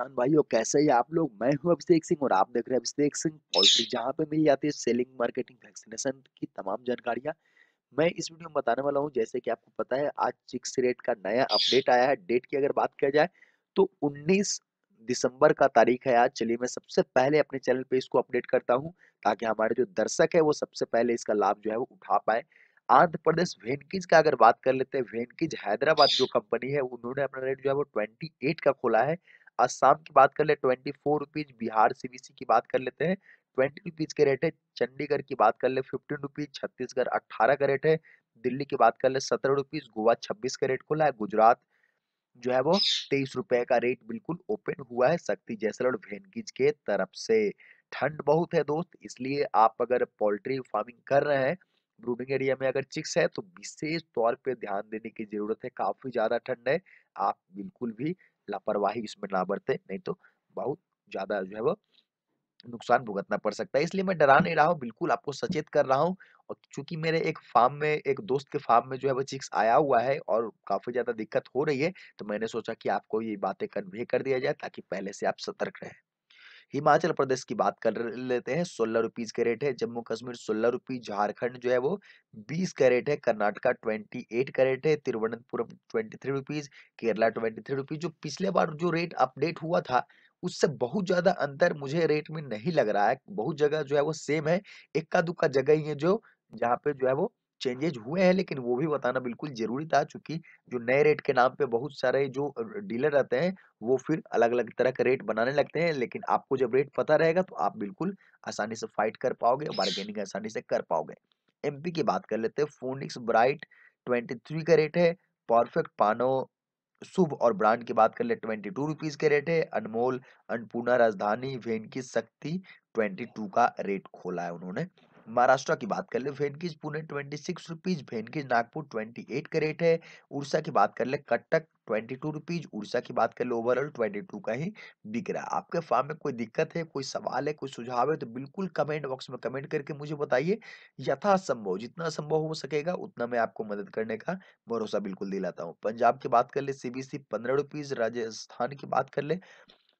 किसान भाइयों कैसे हैं आप लोग मैं हूं अभिषेक सिंह और आप देख रहे हैं अभिषेक सिंह पोल्ट्री जहां पे मिल जाती है सेलिंग मार्केटिंग वैक्सीनेशन की तमाम जानकारियां मैं इस वीडियो में बताने वाला हूं जैसे कि आपको पता है आज चिक्स रेट का नया अपडेट आया है डेट की अगर बात किया जाए तो उन्नीस दिसंबर का तारीख है आज चलिए मैं सबसे पहले अपने चैनल पे इसको अपडेट करता हूँ ताकि हमारे जो दर्शक है वो सबसे पहले इसका लाभ जो है वो उठा पाए आंध्र प्रदेश वेनकिज का अगर बात कर लेते हैं वेनकिज हैदराबाद जो कंपनी है उन्होंने अपना रेट जो है वो 28 का खोला है असम की बात कर ले twenty four rupees Bihar CBC की बात कर लेते हैं ट्वेंटी रुपीज के रेट है चंडीगढ़ की बात कर ले फिफ्टीन रुपीज छत्तीसगढ़ अट्ठारह का रेट है दिल्ली की बात कर ले सत्रह रुपीज गोवा छब्बीस का रेट खुला है गुजरात जो है वो तेईस रुपए का रेट बिल्कुल ओपन हुआ है शक्ति जैसलर भेनगिज के तरफ से ठंड बहुत है दोस्त इसलिए आप अगर पोल्ट्री फार्मिंग कर रहे हैं ब्रूडिंग एरिया में अगर चिक्स है तो विशेष तौर पे ध्यान देने की जरूरत है काफी ज्यादा ठंड है आप बिल्कुल भी लापरवाही इसमें ना बरते नहीं तो बहुत ज़्यादा जो है वो नुकसान भुगतना पड़ सकता है इसलिए मैं डरा नहीं रहा हूँ बिल्कुल आपको सचेत कर रहा हूँ और चूंकि मेरे एक फार्म में एक दोस्त के फार्म में जो है वो चिक्स आया हुआ है और काफ़ी ज़्यादा दिक्कत हो रही है तो मैंने सोचा कि आपको ये बातें कन्वे कर दिया जाए ताकि पहले से आप सतर्क रहें हिमाचल प्रदेश की बात कर लेते हैं सोलह रुपीज के रेट है जम्मू कश्मीर सोलह रुपीज झारखंड जो है वो बीस का रेट है कर्नाटका ट्वेंटी एट का रेट है Thiruvananthapuram twenty three rupees Kerala twenty three rupees जो पिछले बार जो रेट अपडेट हुआ था उससे बहुत ज्यादा अंतर मुझे रेट में नहीं लग रहा है बहुत जगह जो है वो सेम है इक्का दुक्का जगह ही है जो जहाँ पे जो है वो चेंजेज हुए हैं लेकिन वो भी बताना बिल्कुल जरूरी था चूंकि जो नए रेट के नाम पे बहुत सारे जो डीलर रहते हैं वो फिर अलग अलग तरह के रेट बनाने लगते हैं लेकिन आपको जब रेट पता रहेगा तो आप बिल्कुल आसानी से फाइट कर पाओगे बार्गेनिंग आसानी से कर पाओगे एमपी की बात कर लेते हैं फोनिक्स ब्राइट ट्वेंटी का रेट है परफेक्ट पानो शुभ और ब्रांड की बात कर ले ट्वेंटी टू रुपीज के रेट है अनमोल अन्नपूर्णा राजधानी वेन की शक्ति ट्वेंटी टू का रेट खोला है उन्होंने महाराष्ट्र की बात कर ले फेनकिज पुणे ट्वेंटी सिक्स रुपीज फेनकिज नागपुर ट्वेंटी एट का रेट है उड़ीसा की बात कर ले Cuttack twenty two rupees Orissa की बात कर ले ओवरऑल ट्वेंटी टू का ही बिक रहा है आपके फार्म में कोई दिक्कत है कोई सवाल है कोई सुझाव है तो बिल्कुल कमेंट बॉक्स में कमेंट करके मुझे बताइए यथासंभव जितना संभव हो सकेगा उतना मैं आपको मदद करने का भरोसा बिल्कुल दिलाता हूँ पंजाब की बात कर ले सीबीसी पंद्रह रुपीज राजस्थान की बात कर ले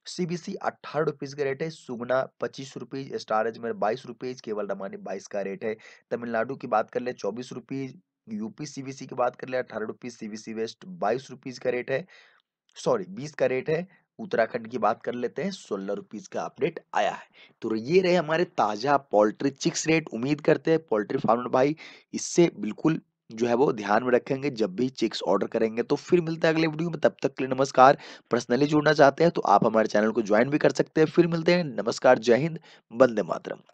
सीबीसी अट्ठारह रुपीज़ का रेट है सुगना पच्चीस रुपीज़ स्टार अजमेर बाईस रुपीज़ केवल रमानी बाईस का रेट है तमिलनाडु की बात कर ले चौबीस रुपीज़ यूपी सीबीसी की बात कर ले अठारह रुपीज़ सीबीसी वेस्ट बाईस रुपीज़ का रेट है सॉरी बीस का रेट है उत्तराखंड की बात कर लेते हैं सोलह रुपीज का अपडेट आया है तो ये रहे हमारे ताजा पोल्ट्री चिक्स रेट उम्मीद करते हैं पोल्ट्री फार्मर भाई इससे बिल्कुल जो है वो ध्यान में रखेंगे जब भी चिक्स ऑर्डर करेंगे तो फिर मिलते हैं अगले वीडियो में तब तक के लिए नमस्कार पर्सनली जुड़ना चाहते हैं तो आप हमारे चैनल को ज्वाइन भी कर सकते हैं फिर मिलते हैं नमस्कार जय हिंद बंदे मातरम